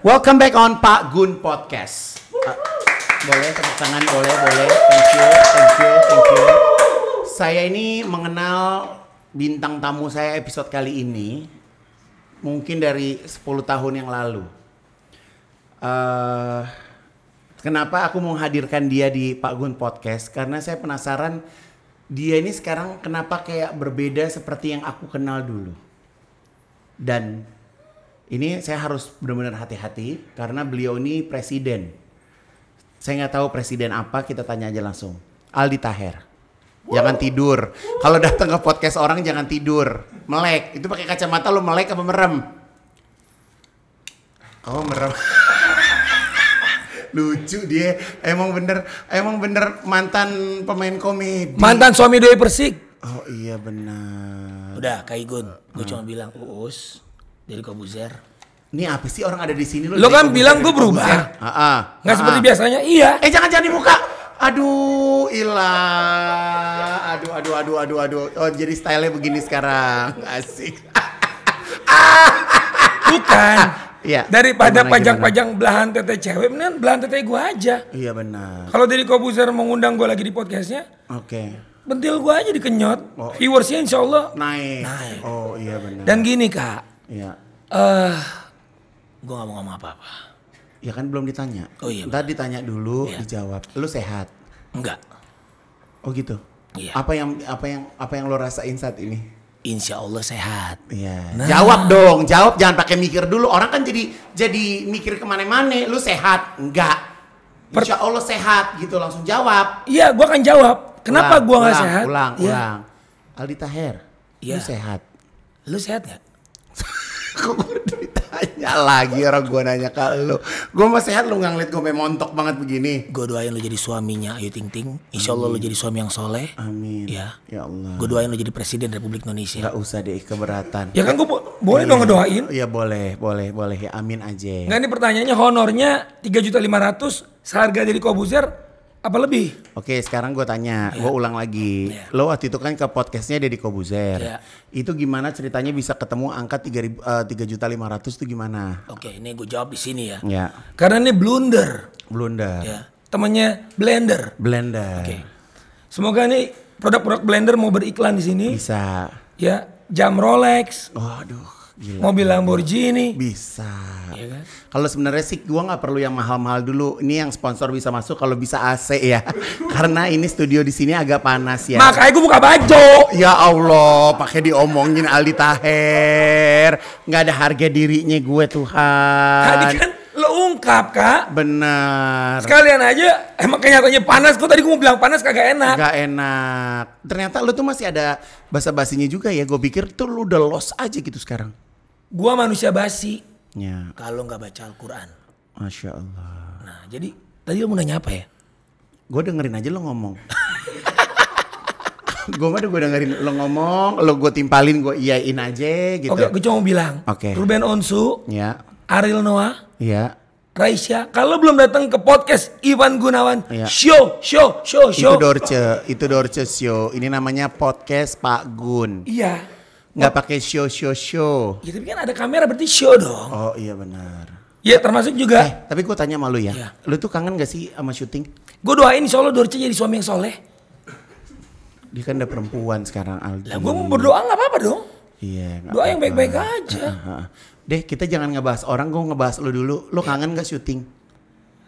Welcome back on Pak Gun Podcast. Uh, boleh tepuk tangan, boleh, boleh. Thank you, thank you, thank you. Saya ini mengenal bintang tamu saya episode kali ini mungkin dari 10 tahun yang lalu. Uh, kenapa aku mau hadirkan dia di Pak Gun Podcast? Karena saya penasaran dia ini sekarang kenapa kayak berbeda seperti yang aku kenal dulu. Dan ini saya harus benar-benar hati-hati karena beliau ini presiden. Saya nggak tahu presiden apa, kita tanya aja langsung. Aldi Taher. Jangan tidur. Kalau datang ke podcast orang jangan tidur. Melek. Itu pakai kacamata lu melek apa merem? Oh, merem. Lucu dia. Emang bener emang bener mantan pemain komedi. Mantan suami Dewi Persik. Oh iya benar. Udah, Kak Igun, gue hmm. cuma bilang, "Uus, dari Kobuzer. Ini apa sih orang ada di sini lo? Lo kan bilang gue berubah. Heeh. Enggak seperti biasanya. Iya. Eh jangan-jangan di muka. Aduh, ilah. Aduh, aduh, aduh, aduh, aduh. Oh, jadi stylenya begini sekarang. Asik. Bukan. Iya. Daripada pajang-pajang belahan teteh cewek, mendingan belahan teteh gue aja. Iya benar. Kalau dari Kobuzer mengundang gue lagi di podcastnya, oke. Okay. Bentil gue aja dikenyot. Oh. Viewersnya insya Allah naik. naik. Oh iya benar. Dan gini kak, Iya. Eh, uh, gue gak mau ngomong apa-apa. Ya kan belum ditanya. Oh iya. Ntar tanya ditanya dulu, ya. dijawab. Lu sehat? Enggak. Oh gitu. Iya. Apa yang apa yang apa yang lo rasain saat ini? Insya Allah sehat. Iya. Nah. Jawab dong, jawab jangan pakai mikir dulu. Orang kan jadi jadi mikir kemana-mana. Lu sehat? Enggak. Insya Allah sehat gitu langsung jawab. Iya, gua akan jawab. Kenapa ulang, gua nggak sehat? Ulang, ya. ulang. Aldi Taher, Iya. lu sehat. Lu sehat nggak? Kok gue ditanya lagi orang gue nanya ke lu. Gue masih sehat lu gak ngeliat gue montok banget begini. Gue doain lu jadi suaminya Ayu Ting Ting. Insya Allah lu jadi suami yang soleh. Amin. Ya. Ya Allah. Gue doain lu jadi presiden Republik Indonesia. Gak usah deh keberatan. Ya kan gue boleh dong ngedoain. Iya boleh, boleh, boleh. Ya amin aja. Nggak ini pertanyaannya honornya ratus seharga dari Kobuzer apa lebih? Oke, sekarang gue tanya, yeah. gue ulang lagi. Yeah. Lo waktu itu kan ke podcastnya Deddy Kobuzer. Yeah. Itu gimana ceritanya bisa ketemu angka tiga eh, tiga juta lima ratus itu gimana? Oke, ini gue jawab di sini ya. Yeah. Karena ini blunder. Blunder. Yeah. Temannya blender. Blender. Oke. Semoga nih produk-produk blender mau beriklan di sini. Bisa. Ya, jam Rolex. Waduh. Oh, Gila. Mobil Lamborghini. Bisa. Ya kan? Kalau sebenarnya sih gua nggak perlu yang mahal-mahal dulu. Ini yang sponsor bisa masuk kalau bisa AC ya. Karena ini studio di sini agak panas ya. Makanya gua buka baju. Ya Allah, pakai diomongin Aldi Taher. nggak ada harga dirinya gue Tuhan. Tadi kan lo ungkap kak benar sekalian aja emang kenyataannya panas kok tadi gue mau bilang panas kagak enak Gak enak ternyata lo tuh masih ada basa basinya juga ya gue pikir tuh lo udah los aja gitu sekarang gua manusia basi ya. kalau nggak baca Al-Quran. Masya Allah. Nah jadi tadi lo mau nanya apa ya? Gue dengerin aja lo ngomong. gue mah gue dengerin lo ngomong, lo gue timpalin, gue iyain aja gitu. Oke, okay, gue cuma mau bilang. Oke. Okay. Ruben Onsu, ya. Ariel Noah, ya. Raisya, kalau belum datang ke podcast Ivan Gunawan, ya. show, show, show, show. Itu Dorce, itu Dorce show. Ini namanya podcast Pak Gun. Iya nggak pakai show show show. Ya tapi kan ada kamera berarti show dong. Oh iya benar. Iya termasuk juga. Eh, tapi gue tanya malu ya. ya. Lu tuh kangen gak sih sama syuting? Gue doain insya Allah Dorce jadi suami yang soleh. Dia kan udah perempuan sekarang Aldi. Lah gue mau berdoa gak apa-apa dong. Iya. Doa apa yang baik-baik aja. Ah, ah, ah. Deh kita jangan ngebahas orang, gue ngebahas lu dulu. Lu ya. kangen gak syuting?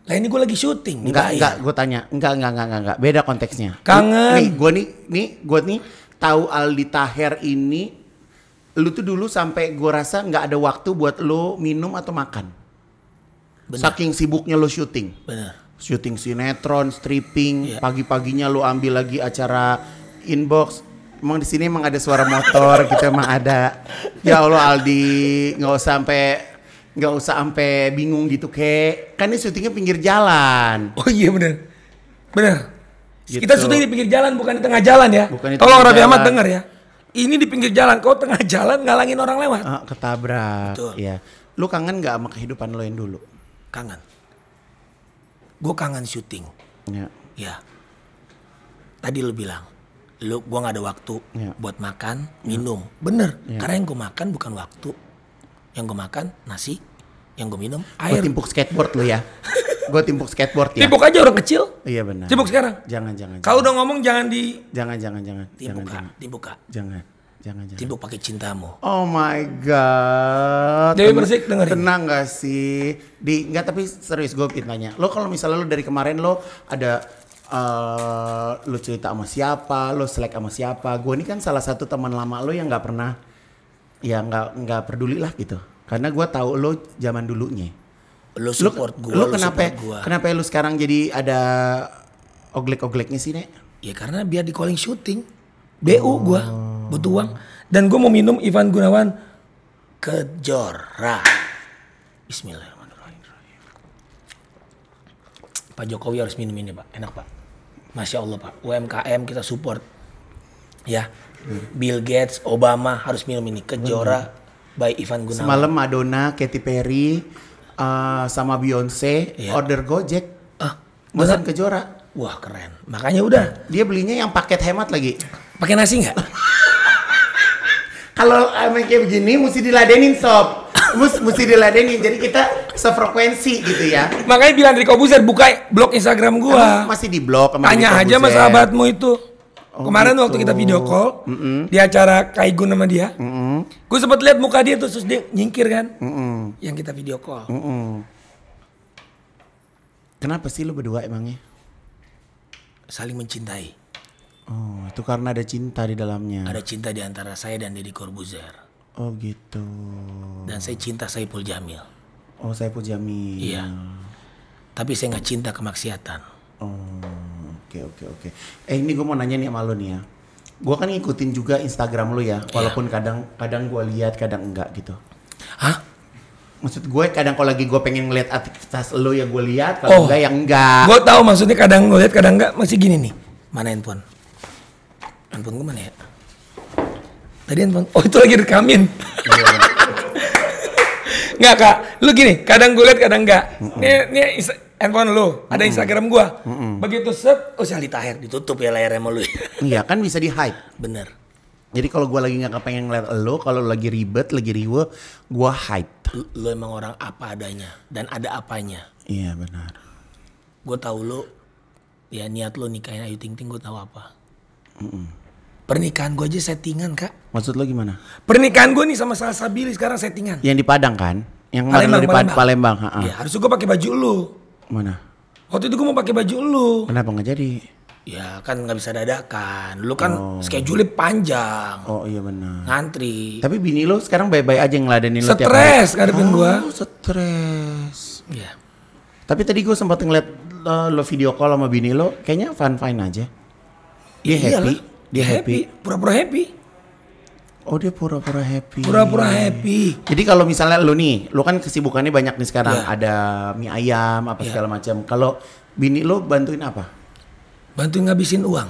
Lah ini gue lagi syuting. Enggak, enggak. Gue tanya. Enggak, enggak, enggak, enggak, enggak. Beda konteksnya. Kangen. Nih, gue nih, nih, gue nih tahu Aldi Taher ini lu tuh dulu sampai gua rasa nggak ada waktu buat lu minum atau makan. Bener. Saking sibuknya lu syuting. Benar. Syuting sinetron, stripping, yeah. pagi-paginya lu ambil lagi acara inbox. Emang di sini emang ada suara motor kita emang ada. Ya Allah Aldi, nggak usah sampai nggak usah sampai bingung gitu kek. Kan ini syutingnya pinggir jalan. Oh iya benar benar Gitu. Kita syuting di pinggir jalan bukan di tengah jalan ya. Bukan di Tolong Raffi Ahmad dengar ya ini di pinggir jalan kau tengah jalan ngalangin orang lewat uh, ketabrak Betul. ya lu kangen nggak sama kehidupan lo yang dulu kangen gue kangen syuting ya. ya tadi lu bilang lu gue nggak ada waktu ya. buat makan minum ya. bener ya. karena yang gue makan bukan waktu yang gue makan nasi yang gue minum air gua timpuk skateboard lu ya gue timpuk skateboard ya. Timpuk aja orang kecil. Iya benar. Timpuk sekarang. Jangan jangan. kau udah ngomong jangan di. Jangan jangan jangan. Timpuk jangan, kak. Jangan. kak. Jangan. Jangan jangan. Timpuk pakai cintamu. Oh my god. Dewi Persik dengerin. Tenang gak sih? Di nggak tapi serius gue tanya. Lo kalau misalnya lo dari kemarin lo ada uh, lo cerita sama siapa, lo selek sama siapa. Gue ini kan salah satu teman lama lo yang nggak pernah, ya nggak nggak peduli lah gitu. Karena gue tahu lo zaman dulunya. Lu support lu, gua. Lu, kenapa gua. kenapa lu sekarang jadi ada oglek-ogleknya sih, Nek? Ya karena biar di calling shooting. BU oh. gua butuh uang dan gue mau minum Ivan Gunawan kejora. Bismillahirrahmanirrahim. Pak Jokowi harus minum ini, Pak. Enak, Pak. Masya Allah, Pak. UMKM kita support. Ya. Hmm. Bill Gates, Obama harus minum ini kejora hmm. by Ivan Gunawan. Semalam Madonna, Katy Perry, uh, sama Beyonce yeah. order Gojek. Ah, pesan Kejora. Wah keren. Makanya udah. Dia belinya yang paket hemat lagi. Pakai nasi nggak? Kalau emang eh, kayak begini mesti diladenin sob. Mus, mesti diladenin. Jadi kita sefrekuensi gitu ya. Makanya bilang Rico Buzer buka blog Instagram gua. Emang masih di blog. Tanya aja mas sahabatmu itu. Oh, Kemarin gitu. waktu kita video call mm -mm. di acara Kaigun nama dia, mm -mm. gue sempat lihat muka dia tuh terus dia nyingkir kan, mm -mm. yang kita video call. Mm -mm. Kenapa sih lo berdua emangnya? Saling mencintai. Oh, itu karena ada cinta di dalamnya. Ada cinta di antara saya dan Deddy Corbuzier. Oh gitu. Dan saya cinta Saipul Jamil. Oh Saipul Jamil. Iya. Tapi saya nggak cinta kemaksiatan. Oh. Oke oke oke. Eh ini gue mau nanya nih sama lo nih ya. Gue kan ngikutin juga Instagram lo ya, iya. walaupun yeah. kadang kadang gue lihat kadang enggak gitu. Hah? Maksud gue kadang kalau lagi gue pengen ngeliat aktivitas lo ya gue lihat, kalau oh. enggak ya enggak. Gue tahu maksudnya kadang ngeliat, lihat kadang enggak masih gini nih. Mana handphone? Handphone gue mana ya? Tadi handphone. Oh itu lagi rekamin. Iya. Enggak kak, lu gini, kadang gue lihat kadang enggak. Nih nih handphone lu, ada mm -hmm. Instagram gua. Mm -hmm. Begitu set, oh si Tahir ditutup ya layarnya sama lu. Ya. iya kan bisa di hide. Bener. Jadi kalau gua lagi nggak pengen ngeliat lu, kalau lagi ribet, lagi riwe, gua hide. Lu, lu emang orang apa adanya dan ada apanya. Iya benar. Gua tahu lu ya niat lu nikahin Ayu Ting Ting gua tahu apa. Mm -mm. Pernikahan gue aja settingan kak. Maksud lo gimana? Pernikahan gue nih sama Salsabili sekarang settingan. Yang di Padang kan? Yang Palembang, di Palembang. Palembang. Ha -ha. Ya, harus gue pakai baju lu. Mana? Waktu itu gue mau pakai baju lu. Kenapa nggak jadi? Ya kan nggak bisa dadakan. Lu kan oh. schedule panjang. Oh iya benar. Ngantri. Tapi bini lu sekarang baik-baik aja ngeladenin stres, lu tiap hari. Stres ngadepin oh, gua. Stres. Iya. Yeah. Tapi tadi gue sempat ngeliat uh, eh, lo video call sama bini lo, kayaknya fun fine aja. Dia Iyalah, happy, dia happy. Pura-pura happy. Oh dia pura-pura happy. Pura-pura happy. Jadi kalau misalnya lo nih, lo kan kesibukannya banyak nih sekarang. Yeah. Ada mie ayam apa yeah. segala macam. Kalau bini lo bantuin apa? Bantuin ngabisin uang.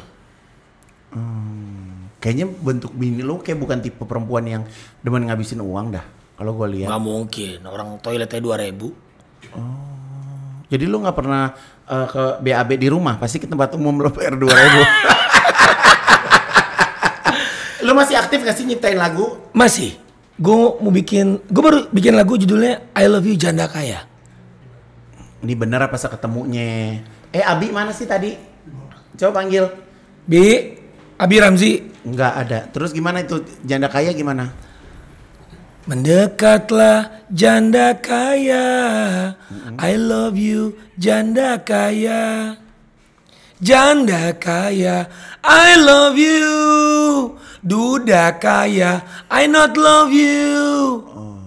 Hmm, kayaknya bentuk bini lo kayak bukan tipe perempuan yang demen ngabisin uang dah. Kalau gue lihat. Gak mungkin. Orang toiletnya dua ribu. Oh. Jadi lo nggak pernah uh, ke BAB di rumah? Pasti ke tempat umum lu PR dua ribu. Lu masih aktif gak sih nyiptain lagu? Masih. Gue mau bikin, gue baru bikin lagu judulnya I Love You Janda Kaya. Ini bener apa seketemunya? Eh Abi mana sih tadi? Coba panggil. Bi, Abi Ramzi. Enggak ada. Terus gimana itu janda kaya gimana? Mendekatlah janda kaya. I love you janda kaya. Janda kaya. I love you Duda Kaya, I not love you. Oh.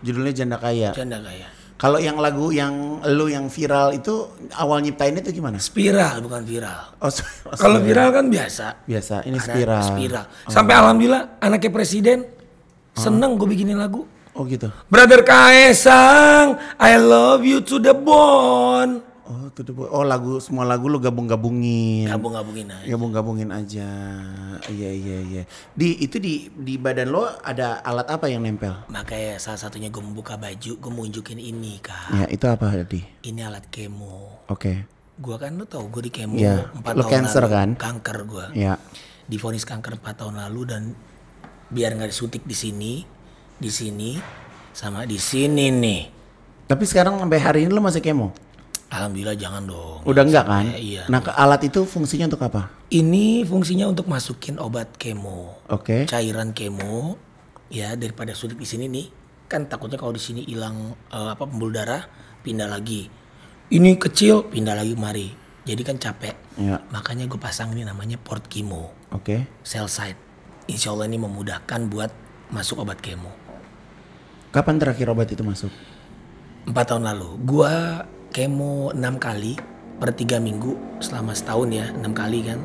Judulnya Janda Kaya. Janda Kaya. Kalau yang lagu yang lu yang viral itu awal nyiptainnya itu gimana? Spiral bukan viral. Oh, oh Kalau viral kan biasa. Biasa, ini Karena spiral. Spiral. Oh. Sampai oh. alhamdulillah anaknya presiden oh. seneng gue bikinin lagu. Oh gitu. Brother Kaesang, I love you to the bone. Oh, to the boy. Oh, lagu semua lagu lu gabung-gabungin. Gabung-gabungin aja. Gabung-gabungin aja. Iya, iya, iya. Di itu di di badan lo ada alat apa yang nempel? Makanya salah satunya gue membuka baju, gue mau ini, Kak. Ya, itu apa, Di? Ini alat kemo. Oke. Okay. Gua kan lo tau gue di kemo ya. 4 lo tahun cancer kan? Kanker gua. Iya. Difonis kanker 4 tahun lalu dan biar nggak disuntik di sini, di sini sama di sini nih. Tapi sekarang sampai hari ini lo masih kemo? Alhamdulillah jangan dong. Udah enggak iya, kan? Iya. Nah, alat itu fungsinya untuk apa? Ini fungsinya untuk masukin obat kemo. Oke. Okay. Cairan kemo ya daripada sulit di sini nih. Kan takutnya kalau di sini hilang uh, apa pembuluh darah, pindah lagi. Ini kecil, pindah lagi mari. Jadi kan capek. Ya. Makanya gue pasang ini namanya port kemo. Oke. Okay. Cell site. Insya Allah ini memudahkan buat masuk obat kemo. Kapan terakhir obat itu masuk? Empat tahun lalu. Gua kemo 6 kali per 3 minggu selama setahun ya 6 kali kan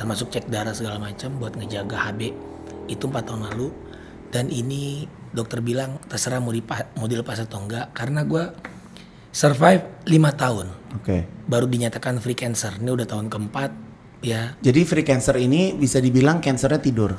termasuk cek darah segala macam buat ngejaga HB itu 4 tahun lalu dan ini dokter bilang terserah mau, dipa, mau dilepas atau enggak karena gue survive 5 tahun okay. baru dinyatakan free cancer ini udah tahun keempat ya jadi free cancer ini bisa dibilang cancernya tidur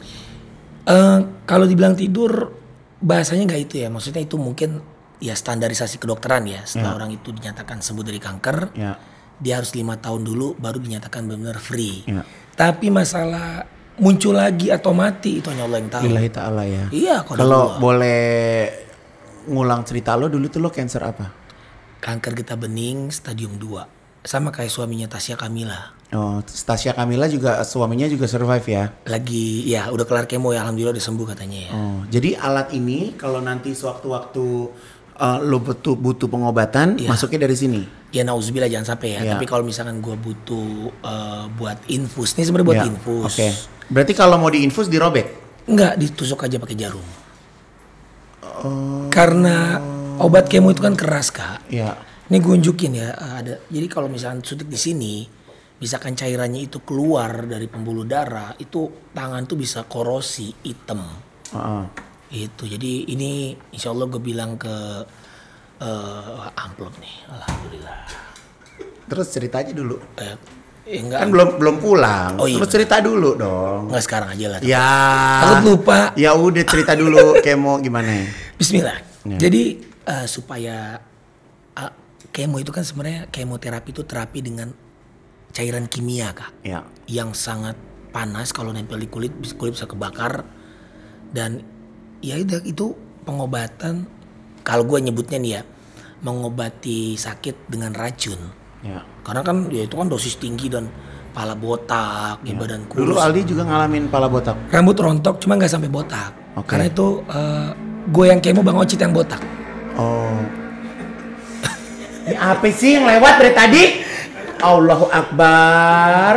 uh, kalau dibilang tidur bahasanya nggak itu ya maksudnya itu mungkin ya standarisasi kedokteran ya setelah yeah. orang itu dinyatakan sembuh dari kanker yeah. dia harus lima tahun dulu baru dinyatakan benar-benar free yeah. tapi masalah muncul lagi atau mati itu hanya Allah yang tahu. Lillahi ya. Iya kalau boleh ngulang cerita lo dulu tuh lo cancer apa? Kanker kita bening stadium 2. Sama kayak suaminya Tasya Kamila. Oh, Tasya Kamila juga suaminya juga survive ya? Lagi ya udah kelar kemo ya alhamdulillah udah sembuh katanya ya. Oh, jadi alat ini kalau nanti sewaktu-waktu uh, lo butuh butuh pengobatan yeah. masuknya dari sini ya nauzubillah jangan sampai ya, yeah. tapi kalau misalkan gue butuh uh, buat infus nih sebenarnya buat yeah. infus oke okay. berarti kalau mau diinfus dirobek Enggak, ditusuk aja pakai jarum uh, karena obat kemo itu kan keras kak ya. ini gue unjukin ya eh, ada jadi kalau misalkan suntik di sini misalkan cairannya itu keluar dari pembuluh darah itu tangan tuh bisa korosi hitam uh -uh itu jadi ini insya Allah gue bilang ke uh, amplop nih alhamdulillah terus ceritanya dulu eh, eh, enggak. Kan belum belum pulang. Oh, iya. Terus cerita dulu dong. nggak sekarang aja lah. Ya. Takut lupa. Ya udah cerita dulu kemo gimana. Bismillah. Ya. Jadi uh, supaya uh, kemo itu kan sebenarnya kemoterapi itu terapi dengan cairan kimia kak. Ya. Yang sangat panas kalau nempel di kulit kulit bisa kebakar dan ya itu, itu pengobatan kalau gue nyebutnya nih ya mengobati sakit dengan racun ya. karena kan ya itu kan dosis tinggi dan pala botak ya. di badan kurus dulu Aldi juga ngalamin pala botak rambut rontok cuma nggak sampai botak okay. karena itu uh, eh, gue yang kemo bang Ocit yang botak oh ini apa sih yang lewat dari tadi Allahu Akbar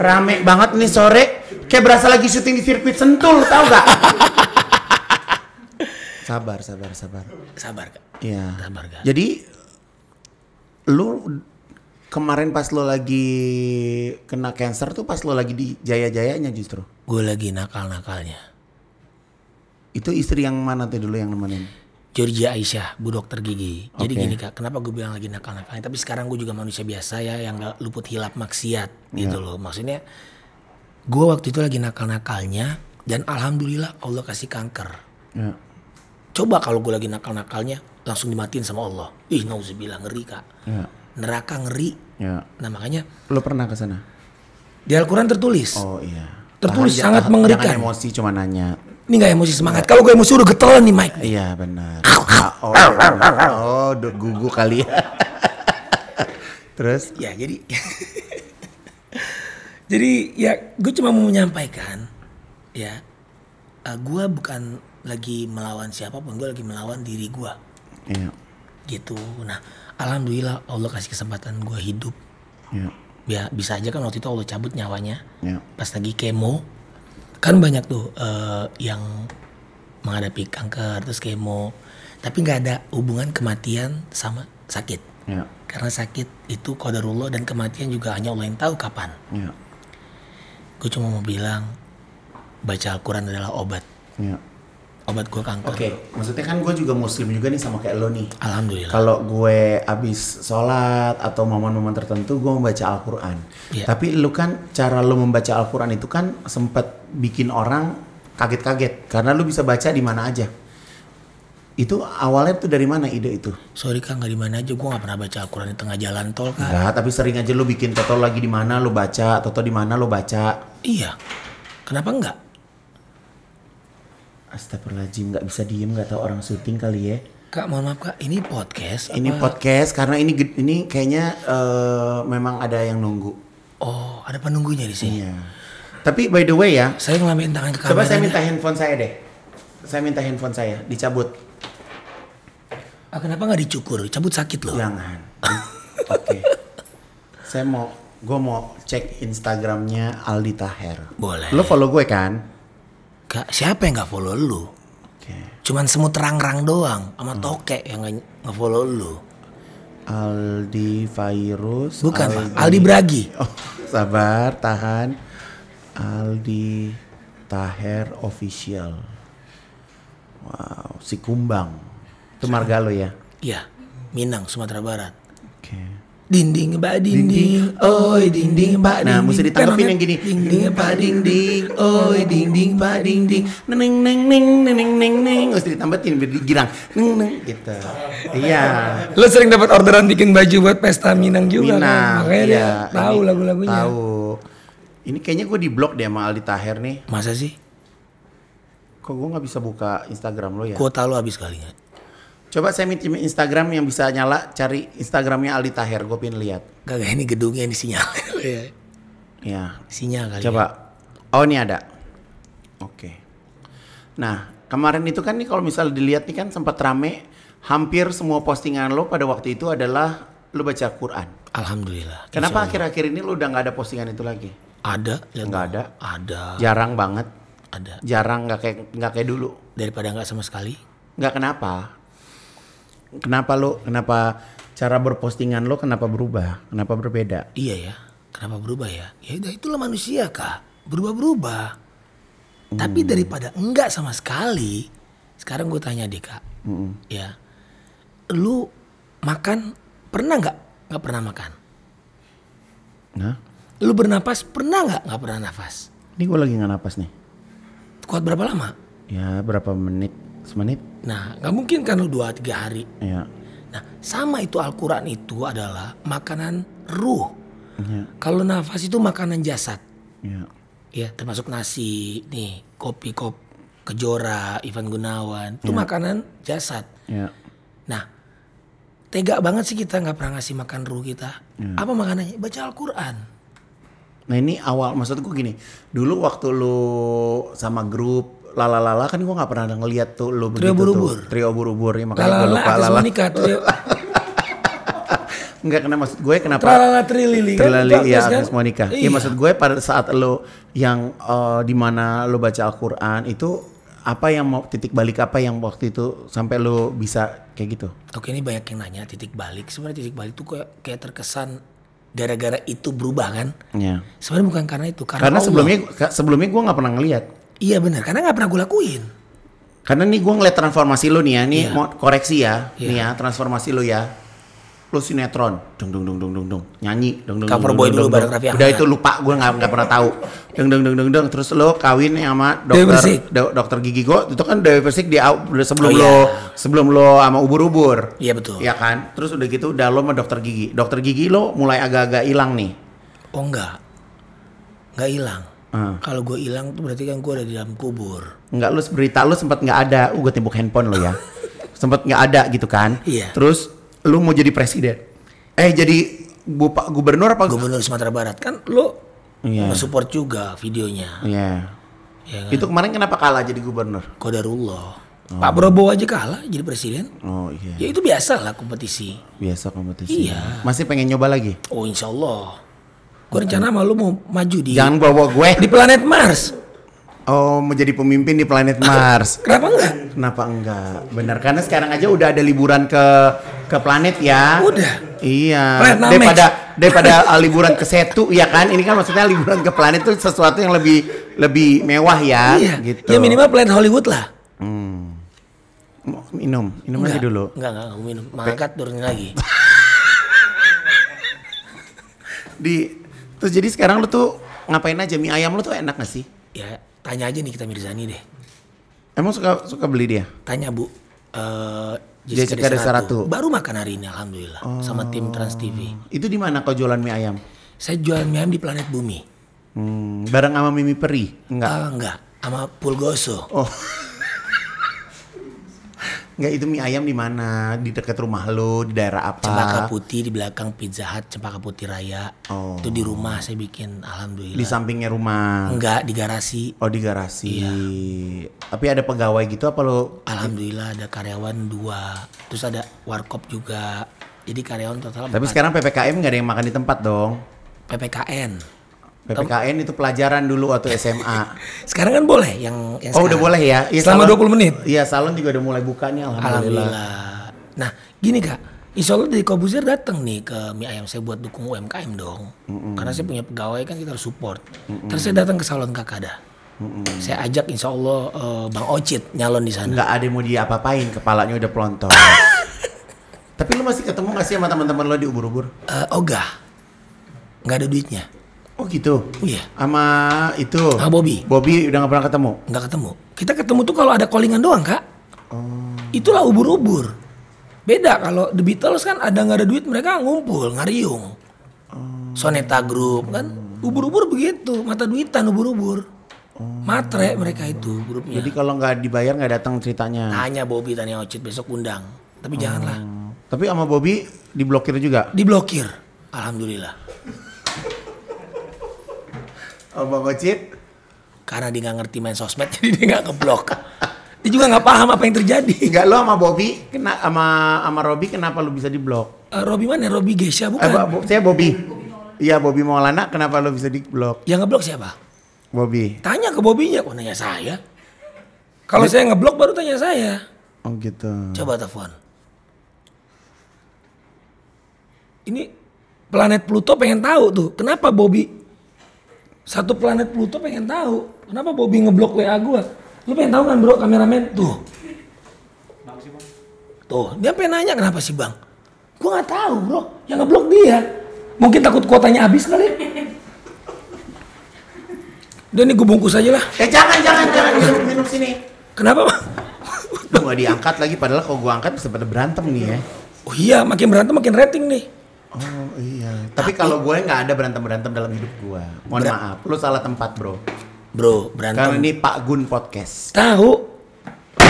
rame banget nih sore kayak berasa lagi syuting di sirkuit sentul tau gak Sabar, sabar, sabar. Sabar, Kak. Iya. Sabar, Kak. Jadi lu kemarin pas lo lagi kena cancer tuh pas lo lagi di jaya-jayanya justru. Gue lagi nakal-nakalnya. Itu istri yang mana tuh dulu yang nemenin? Georgia Aisyah, Bu Dokter Gigi. Okay. Jadi gini kak, kenapa gue bilang lagi nakal-nakalnya? Tapi sekarang gue juga manusia biasa ya, yang gak luput hilap maksiat yeah. gitu iya. loh. Maksudnya, gue waktu itu lagi nakal-nakalnya dan alhamdulillah Allah kasih kanker. Yeah. Coba kalau gue lagi nakal-nakalnya langsung dimatiin sama Allah. Ih, nauzubillah ngeri, Kak. Ya. Neraka ngeri. Ya. Nah, makanya lo pernah ke sana? Di Al-Qur'an tertulis. Oh iya. Tertulis Bahan sangat mengerikan. Jangan emosi cuma nanya. Ini gak emosi semangat. Kalau gue emosi udah getelan nih, Mike. Iya, benar. Oh, oh, oh, oh gugu kali ya. Terus? Ya, jadi Jadi ya gue cuma mau menyampaikan ya uh, eh, gue bukan lagi melawan siapapun gue lagi melawan diri gue iya. gitu nah alhamdulillah Allah kasih kesempatan gue hidup iya. ya bisa aja kan waktu itu Allah cabut nyawanya iya. pas lagi kemo kan banyak tuh uh, yang menghadapi kanker terus kemo tapi nggak ada hubungan kematian sama sakit yeah. karena sakit itu kodarullah dan kematian juga hanya Allah yang tahu kapan yeah. gue cuma mau bilang baca Al-Quran adalah obat yeah obat gue kanker. Oke, okay. maksudnya kan gue juga muslim juga nih sama kayak lo nih. Alhamdulillah. Kalau gue abis sholat atau momen-momen tertentu gue membaca Al-Quran. Yeah. Tapi lu kan cara lo membaca Al-Quran itu kan sempat bikin orang kaget-kaget karena lo bisa baca di mana aja. Itu awalnya tuh dari mana ide itu? Sorry kak nggak di mana aja, gue nggak pernah baca Al-Quran di tengah jalan tol kak. Enggak, tapi sering aja lo bikin toto lagi di mana lo baca, toto di mana lo baca. Iya, kenapa enggak? Astagfirullahaladzim nggak bisa diem nggak tahu orang syuting kali ya. Kak, mohon maaf kak, ini podcast. Ini apa? podcast karena ini ini kayaknya uh, memang ada yang nunggu. Oh, ada penunggunya di sini. Iya. Tapi by the way ya. Saya ngelamin tangan ke kamera. Coba saya minta handphone saya deh. Saya minta handphone saya dicabut. Ah, kenapa nggak dicukur? Cabut sakit loh. Jangan. Oke. okay. Saya mau, gue mau cek Instagramnya Aldi Taher. Boleh. Lo follow gue kan? Gak, siapa yang nggak follow lu? Okay. Cuman semut terang rang doang sama hmm. tokek yang nggak follow lu. Aldi Virus. Bukan, Aldi, Pak. Aldi Bragi. Oh, sabar, tahan. Aldi Taher Official. Wow, si Kumbang. Itu marga ya? Iya, Minang, Sumatera Barat. Okay. Dinding mbak dinding, oi dinding mbak dinding. Nah, mesti ditambahin yang gini. Dinding mbak dinding, oi dinding mbak dinding. Neng neng neng neng neng neng. Mesti ditambahin biar digirang. Neng neng gitu. Iya. Lo sering dapat orderan bikin baju buat pesta Minang juga kan? Minang, kan? Makanya iya, tahu lagu-lagunya. Tahu. Ini kayaknya gue di blog deh sama Aldi Taher nih. Masa sih? Kok gue nggak bisa buka Instagram lo ya? Kuota lo habis kalinya. Coba saya minjem Instagram yang bisa nyala, cari Instagramnya Aldi Taher, gue pengen lihat. Gak ini gedungnya ini sinyal. ya. ya. Sinyal kali. Coba. Ya. Oh ini ada. Oke. Nah kemarin itu kan nih kalau misal dilihat nih kan sempat rame, hampir semua postingan lo pada waktu itu adalah lo baca Quran. Alhamdulillah. Kenapa akhir-akhir ini lo udah nggak ada postingan itu lagi? Ada. Nggak ada. Ada. Jarang banget. Ada. Jarang nggak kayak nggak kayak dulu. Daripada nggak sama sekali. Nggak kenapa Kenapa lo kenapa cara berpostingan lo kenapa berubah? Kenapa berbeda? Iya ya. Kenapa berubah ya? Ya udah itulah manusia kak. Berubah-berubah. Hmm. Tapi daripada enggak sama sekali, sekarang gue tanya deh kak, hmm. ya, lu makan pernah nggak? Nggak pernah makan. Nah? Lu bernapas pernah nggak? Nggak pernah nafas. Ini gue lagi nggak nafas nih. Kuat berapa lama? Ya berapa menit? Semenit? Nah, nggak mungkin kan lu dua tiga hari. Iya. Nah, sama itu Al-Quran itu adalah makanan ruh. Iya. Kalau nafas itu makanan jasad. Iya. Ya, termasuk nasi, nih, kopi, kop, kejora, Ivan Gunawan, itu iya. makanan jasad. Iya. Nah, tega banget sih kita nggak pernah ngasih makan ruh kita. Iya. Apa makanannya? Baca Al-Quran. Nah ini awal maksudku gini, dulu waktu lu sama grup lala lala kan gue nggak pernah ngeliat tuh lo begitu trio buru tuh trio buru ya makanya gue lupa lala Monica, trio. Enggak kena maksud gue kenapa Tralala Trilili Trilili kan? ya Agnes kan? Monica iya. ya maksud gue pada saat lo yang uh, eh, dimana lo baca Al-Quran itu apa yang mau titik balik apa yang waktu itu sampai lo bisa kayak gitu oke ini banyak yang nanya titik balik sebenarnya titik balik tuh kayak, kayak terkesan gara-gara itu berubah kan? Iya. Sebenarnya bukan karena itu, karena, karena sebelumnya sebelumnya gue nggak pernah ngelihat. Iya benar, karena nggak pernah gue lakuin. Karena nih gue ngeliat transformasi lo nih ya, nih yeah. mau koreksi ya, yeah. nih ya transformasi lo ya. Lo sinetron, dong dong dong dong dong dong, nyanyi, dong dong. Cover boy dulu bareng Raffi Udah itu lupa, gue nggak nggak pernah tahu. Dong dong dong dong dong, terus lo kawin sama dokter do, dokter gigi gue, itu kan dari Persik di sebelum oh, lo yeah. sebelum lo sama ubur-ubur. Iya yeah, betul. Iya kan, terus udah gitu udah lo sama dokter gigi, dokter gigi lo mulai agak-agak hilang nih. Oh enggak, nggak hilang Uh. Kalau gue hilang tuh berarti kan gue ada di dalam kubur. Enggak lu berita lu sempat nggak ada, uh, gue timbuk handphone lo ya. sempat nggak ada gitu kan. Iya. Terus lu mau jadi presiden. Eh jadi Bupak gubernur apa? Gubernur Sumatera Barat kan lu yeah. Iya. support juga videonya. Iya. Yeah. Ya kan? Itu kemarin kenapa kalah jadi gubernur? Kodarullah. Oh. Pak Prabowo aja kalah jadi presiden. Oh iya. Ya itu biasa lah kompetisi. Biasa kompetisi. Iya. Masih pengen nyoba lagi? Oh insya Allah. Gue rencana lu mau maju di Jangan bawa gue di planet Mars. Oh, menjadi pemimpin di planet Mars. Kenapa enggak? Kenapa enggak? Benar karena sekarang aja udah ada liburan ke ke planet ya. Udah. Iya. Planet daripada daripada liburan ke Setu ya kan. Ini kan maksudnya liburan ke planet itu sesuatu yang lebih lebih mewah ya iya. gitu. Ya minimal planet Hollywood lah. Hmm. Minum, minum enggak, aja dulu. Enggak, enggak, enggak minum. Mangkat turunin lagi. di Terus jadi sekarang lu tuh ngapain aja mie ayam lu tuh enak gak sih? Ya tanya aja nih kita Mirzani deh. Emang suka suka beli dia? Tanya bu. Uh, Jessica, satu Baru makan hari ini alhamdulillah oh. sama tim oh. Trans TV. Itu di mana kau jualan mie ayam? Saya jualan mie ayam di planet Bumi. Hmm, bareng sama Mimi Peri? Enggak. Uh, enggak, sama Pulgoso. Oh. Enggak itu mie ayam di mana? Di dekat rumah lo, di daerah apa? Cempaka Putih di belakang Pizza Hut Cempaka Putih Raya. Oh. Itu di rumah saya bikin alhamdulillah. Di sampingnya rumah. Enggak, di garasi. Oh, di garasi. Iya. Tapi ada pegawai gitu apa lo? Alhamdulillah ada karyawan dua. Terus ada warkop juga. Jadi karyawan total Tapi 4. sekarang PPKM enggak ada yang makan di tempat dong. PPKN. PPKN itu pelajaran dulu waktu SMA. Sekarang kan boleh yang, yang Oh, sekarang. udah boleh ya. ya Selama salon, 20 menit. Iya, salon juga udah mulai bukanya alhamdulillah. alhamdulillah. Nah, gini Kak. Insya Allah dari Kobuzer datang nih ke mie ayam saya buat dukung UMKM dong. Mm -mm. Karena saya punya pegawai kan kita harus support. Mm -mm. Terus saya datang ke salon Kakada. Mm -mm. Saya ajak Insya Allah uh, Bang Ocit nyalon di sana. Gak ada mau dia apa-apain, kepalanya udah pelontor. Tapi lu masih ketemu gak sih sama teman-teman lo di ubur-ubur? Uh, ogah. Enggak ada duitnya. Oh gitu. Oh, Iya. Sama itu. Sama Bobby. Bobby udah nggak pernah ketemu. Nggak ketemu. Kita ketemu tuh kalau ada callingan doang kak. Oh. Itulah ubur-ubur. Beda kalau The Beatles kan ada nggak ada duit mereka ngumpul ngariung. Oh. Soneta Group kan ubur-ubur begitu mata duitan ubur-ubur. Oh. Matre mereka itu grupnya. Jadi kalau nggak dibayar nggak datang ceritanya. Tanya Bobby tanya Ocit besok undang. Tapi oh. janganlah. Tapi sama Bobby diblokir juga. Diblokir. Alhamdulillah. Apa Ocit? Karena dia gak ngerti main sosmed, jadi dia gak keblok. dia juga gak paham apa yang terjadi. Enggak lo sama Bobby, kena sama sama Robi kenapa lu bisa diblok? Uh, eh, Robi mana? Robi Gesha bukan? Eh, bo saya Bobby. Iya Bobby Maulana, kenapa lo bisa diblok? Yang ngeblok siapa? Bobby. Tanya ke Bobby Bobby-nya, kok oh, nanya saya? Kalau saya ngeblok baru tanya saya. Oh gitu. Coba telepon. Ini planet Pluto pengen tahu tuh, kenapa Bobby satu planet Pluto pengen tahu kenapa Bobby ngeblok WA gua lu pengen tahu kan bro kameramen tuh tuh dia pengen nanya kenapa sih bang gua nggak tahu bro yang ngeblok dia mungkin takut kuotanya habis kali udah ini gue bungkus aja lah eh jangan jangan jangan minum minum sini kenapa bang gua diangkat lagi padahal kalau gue angkat bisa pada berantem nih ya oh iya makin berantem makin rating nih oh Iya. Tapi, Tapi kalau gue nggak ada berantem berantem dalam hidup gue. Mohon maaf, lu salah tempat bro. Bro, berantem. Karena ini Pak Gun podcast. Tahu?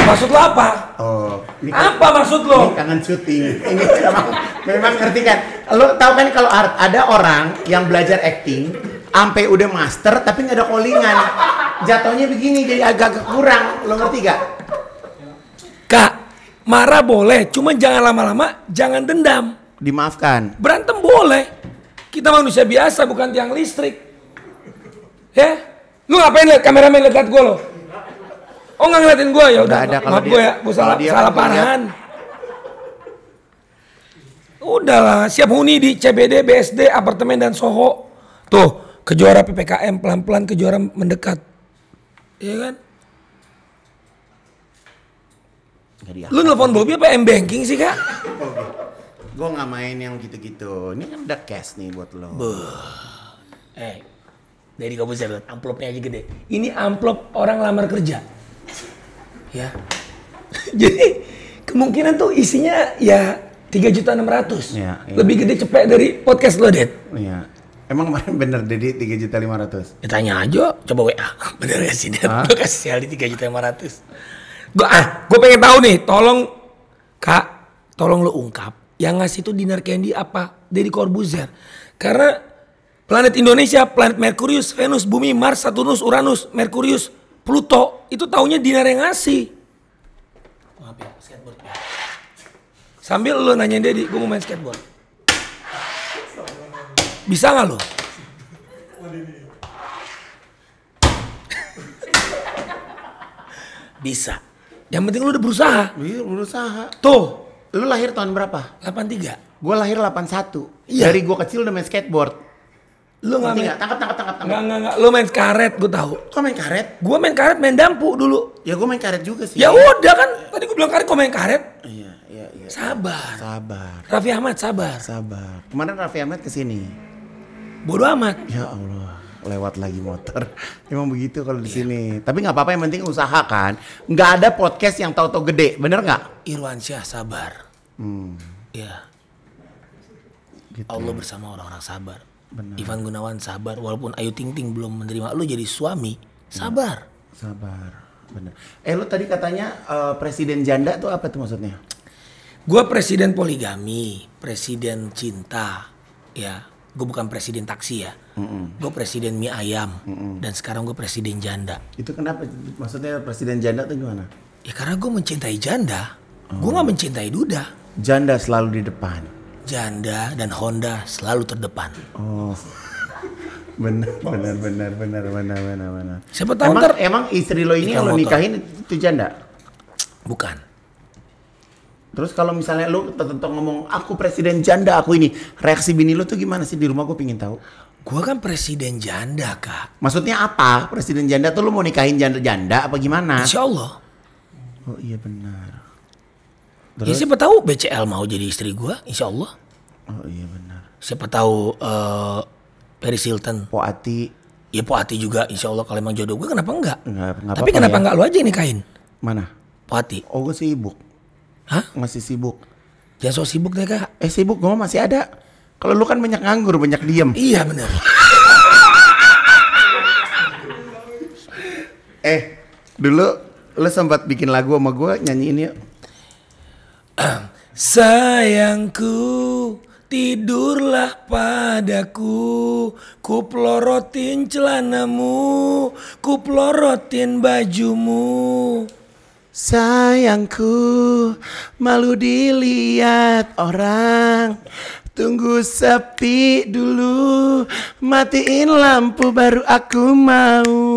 Maksud lo apa? Oh, ini kan, apa maksud lo? Ini kangen syuting. Ini memang, memang ngerti kan? Lo tau kan kalau ada orang yang belajar acting, ampe udah master tapi nggak ada callingan, jatuhnya begini jadi agak-agak kurang. Lo ngerti gak? Kak, marah boleh, cuman jangan lama-lama, jangan dendam dimaafkan. Berantem boleh. Kita manusia biasa bukan tiang listrik. Ya? Lu ngapain lihat kameramen lihat gue lo? Oh nggak ngeliatin gue ya udah. ada kalau gue ya, gue salah, salah kan parahan. Udahlah, siap huni di CBD, BSD, apartemen dan Soho. Tuh, kejuara PPKM pelan-pelan kejuara mendekat. Iya kan? Lu nelfon Bobby apa M banking sih, Kak? Gue nggak main yang gitu-gitu. Ini kan udah cash nih buat lo. Buh. Eh, dari kamu bisa lihat amplopnya aja gede. Ini amplop orang lamar kerja. Ya. Jadi kemungkinan tuh isinya ya tiga juta enam ratus. Ya, ya. Lebih gede cepet dari podcast lo, Det. Iya. Emang kemarin bener Dedi tiga juta lima ratus? Ditanya tanya aja, coba WA. Bener gak sih Dedi? Gue kasih Aldi tiga juta lima ratus. Gue ah, gue pengen tahu nih. Tolong kak, tolong lo ungkap yang ngasih itu dinner candy apa dari Corbuzier karena planet Indonesia planet Merkurius Venus Bumi Mars Saturnus Uranus Merkurius Pluto itu taunya dinner yang ngasih ya, sambil lo nanya Deddy gue mau main skateboard bisa nggak lo bisa yang penting lu udah berusaha. Iya, berusaha. Tuh, Lu lahir tahun berapa? 83. Gue lahir 81. Iya. Dari gue kecil udah main skateboard. Lu nggak main? Tangkap, tangkap, tangkap, tangkap. Nggak, nggak, nggak. Lu main karet, gue tahu. Kok main karet? Gue main karet, main dampu dulu. Ya gue main karet juga sih. Ya, udah kan, tadi gue bilang karet, kok main karet? Iya, iya, iya. Sabar. Sabar. Raffi Ahmad, sabar. Sabar. Kemarin Raffi Ahmad kesini. Bodoh amat. Ya Allah lewat lagi motor. Emang begitu kalau di yeah. sini. Tapi nggak apa-apa yang penting usaha kan. Nggak ada podcast yang tau tau gede, bener nggak? Irwan Syah sabar. Hmm. Ya. Gitu. Allah bersama orang-orang sabar. Bener. Ivan Gunawan sabar, walaupun Ayu Ting Ting belum menerima lu jadi suami, iya. sabar. Ya. Sabar, bener. Eh lu tadi katanya uh, presiden janda tuh apa tuh maksudnya? Gua presiden poligami, presiden cinta, ya gue bukan presiden taksi ya, mm -mm. gue presiden mie ayam, mm -mm. dan sekarang gue presiden janda. Itu kenapa? Maksudnya presiden janda itu gimana? Ya karena gue mencintai janda, oh. gue gak mencintai duda. Janda selalu di depan. Janda dan Honda selalu terdepan. Oh, benar, benar, benar, benar, benar, benar, benar. Siapa tahu emang, ter... emang istri lo ini kalau nikahin itu janda? Bukan Terus kalau misalnya lu tertentu ngomong aku presiden janda aku ini, reaksi bini lu tuh gimana sih di rumah gue pingin tahu. Gua kan presiden janda kak. Maksudnya apa? Presiden janda tuh lu mau nikahin janda janda apa gimana? Insya Allah. Oh iya benar. Ya, Terus? Ya siapa tahu BCL mau jadi istri gua, insya Allah. Oh iya benar. Siapa tahu uh, eh, Paris Hilton. Poati. Ya Poati juga, insya Allah kalau emang jodoh gua kenapa enggak? Enggak, enggak Tapi apa -apa kenapa ya. enggak lu aja nikahin? Mana? Poati. Oh gue sibuk. Hah? Masih sibuk. Ya so sibuk deh kak. Eh sibuk gue masih ada. Kalau lu kan banyak nganggur, banyak diem. Iya bener. eh dulu lu sempat bikin lagu sama gue nyanyiin yuk. Sayangku Tidurlah padaku, Ku pelorotin celanamu, Ku pelorotin bajumu. Sayangku, malu dilihat orang. Tunggu sepi dulu, matiin lampu baru aku mau.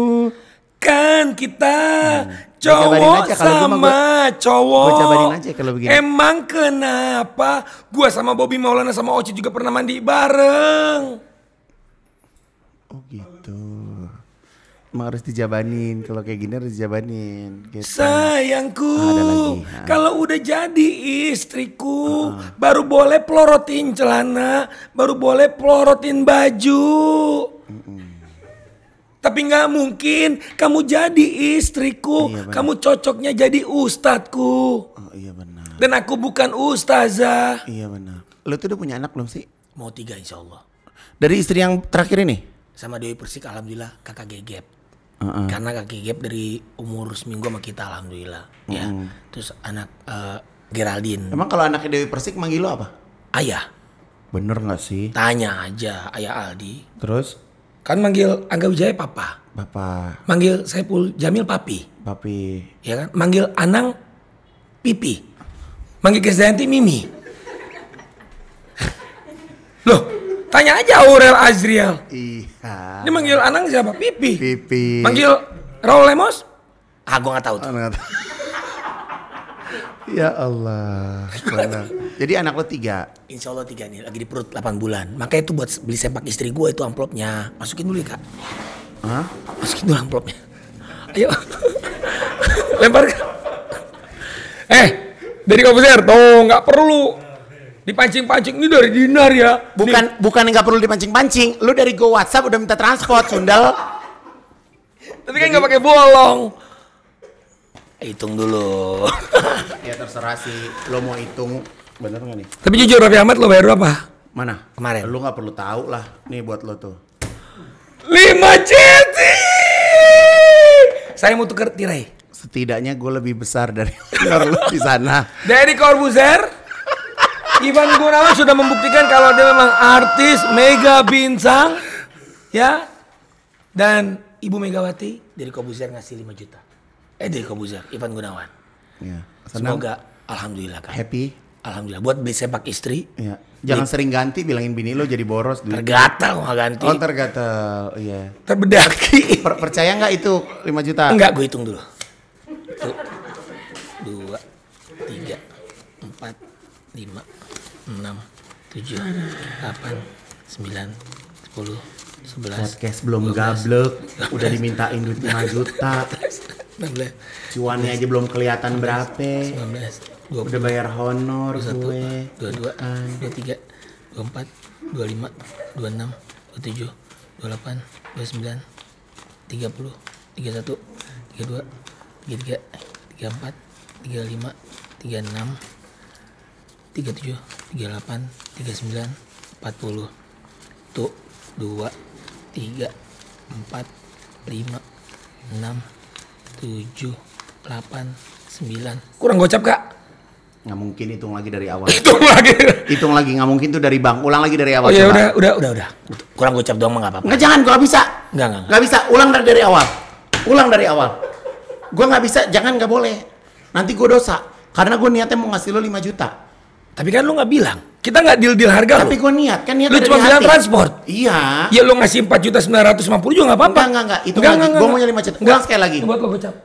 Kan kita hmm. cowok aja, sama gua, cowok. Gua aja begini. Emang kenapa gua sama Bobby Maulana sama Oci juga pernah mandi bareng? Oh gitu harus dijabanin kalau kayak gini harus dijabanin gitu. sayangku ah, ah, kalau udah jadi istriku ah. baru boleh pelorotin celana baru boleh pelorotin baju tapi nggak mungkin kamu jadi istriku iya, kamu cocoknya jadi ustadku oh, iya benar dan aku bukan ustazah iya benar lu tuh udah punya anak belum sih mau tiga insya Allah dari istri yang terakhir ini sama Dewi Persik alhamdulillah kakak gegep uh karena kaki gap dari umur seminggu sama kita alhamdulillah ya terus anak uh, Geraldine emang kalau anaknya Dewi Persik manggil lo apa ayah bener nggak sih tanya aja ayah Aldi terus kan manggil Angga Wijaya papa papa manggil Saiful Jamil papi papi ya kan manggil Anang pipi manggil Kesdayanti mimi loh Tanya aja Aurel Azriel. Iya. Dia manggil Anang siapa? Pipi. Pipi. Manggil Raul Lemos? Ah, gua nggak tahu tuh. ya Allah. Jadi anak lo tiga? Insya Allah tiga nih, lagi di perut delapan bulan. Makanya itu buat beli sepak istri gue itu amplopnya. Masukin dulu ya kak. Hah? Masukin dulu amplopnya. Ayo. Lempar kak. Eh, dari komputer tuh nggak perlu dipancing-pancing ini dari dinar ya. Bukan Nih. bukan nggak perlu dipancing-pancing, lu dari go WhatsApp udah minta transport sundal. Tapi kan nggak pakai bolong. Eh, hitung dulu. ya terserah sih, lo mau hitung bener nggak nih? Tapi jujur Raffi Ahmad lo bayar apa? Mana? Kemarin. Lo nggak perlu tahu lah, nih buat lo tuh. 5 CT. Saya mau tuker tirai. Setidaknya gue lebih besar dari honor di sana. Dari Corbuzier Ivan Gunawan sudah membuktikan kalau dia memang artis mega bintang ya dan Ibu Megawati dari Kobuzer ngasih 5 juta. Eh dari Kobuzer, Ivan Gunawan. Ya, senang. Semoga alhamdulillah kan. Happy. Alhamdulillah buat sepak istri. Ya. Jangan sering ganti bilangin bini lo jadi boros duit. Tergatal nggak ganti. Oh tergatal, iya. Yeah. Terbedaki. Per percaya nggak itu 5 juta? Enggak, gue hitung dulu. Satu, dua, tiga, empat, lima, 6, 7, 8, 9, 10, 11 podcast belum 12, gablek 12, udah dimintain duit 5 juta 16 cuannya aja belum kelihatan 16, berapa 19 20, udah bayar honor 21, gue 22 23 24 25 26 27 28 29 30 31 32 33 34 35 36 37 38 39 40 1, 2 3 4 5 6 7 8 9 kurang gocap kak nggak mungkin hitung lagi dari awal hitung lagi hitung lagi nggak mungkin tuh dari bang ulang lagi dari awal oh ya udah udah udah udah kurang gocap doang mah nggak apa-apa nggak jangan gua bisa nggak nggak nggak bisa ulang dari dari awal ulang dari awal gua nggak bisa jangan nggak boleh nanti gua dosa karena gue niatnya mau ngasih lo 5 juta tapi kan lu nggak bilang. Kita nggak deal deal harga Tapi gue niat kan niat Lu cuma bilang transport. Iya. ya lu ngasih empat juta sembilan ratus lima puluh juga nggak apa-apa. Enggak enggak Itu enggak, enggak, Gue mau nyari macet. Enggak sekali lagi. Buat lo gocap.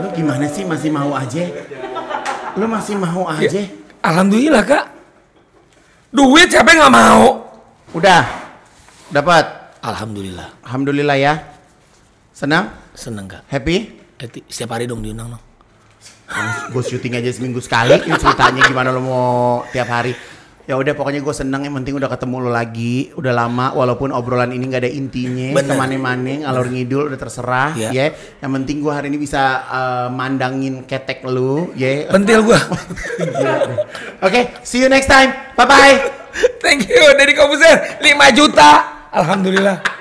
Lu gimana sih masih mau aja? Lu masih mau ya, aja? Ya, alhamdulillah kak. Duit siapa yang nggak mau? Udah. Dapat. Alhamdulillah. Alhamdulillah ya. Senang? Senang gak? Happy? Happy. Setiap hari dong diundang dong. gue syuting aja seminggu sekali ini ceritanya gimana lo mau tiap hari ya udah pokoknya gue seneng yang penting udah ketemu lo lagi udah lama walaupun obrolan ini gak ada intinya Temani maning ngalor ngidul udah terserah ya yeah. yang penting gue hari ini bisa uh, mandangin ketek lo ya yeah. pentil gue oke okay, see you next time bye bye thank you dari komputer 5 juta Alhamdulillah.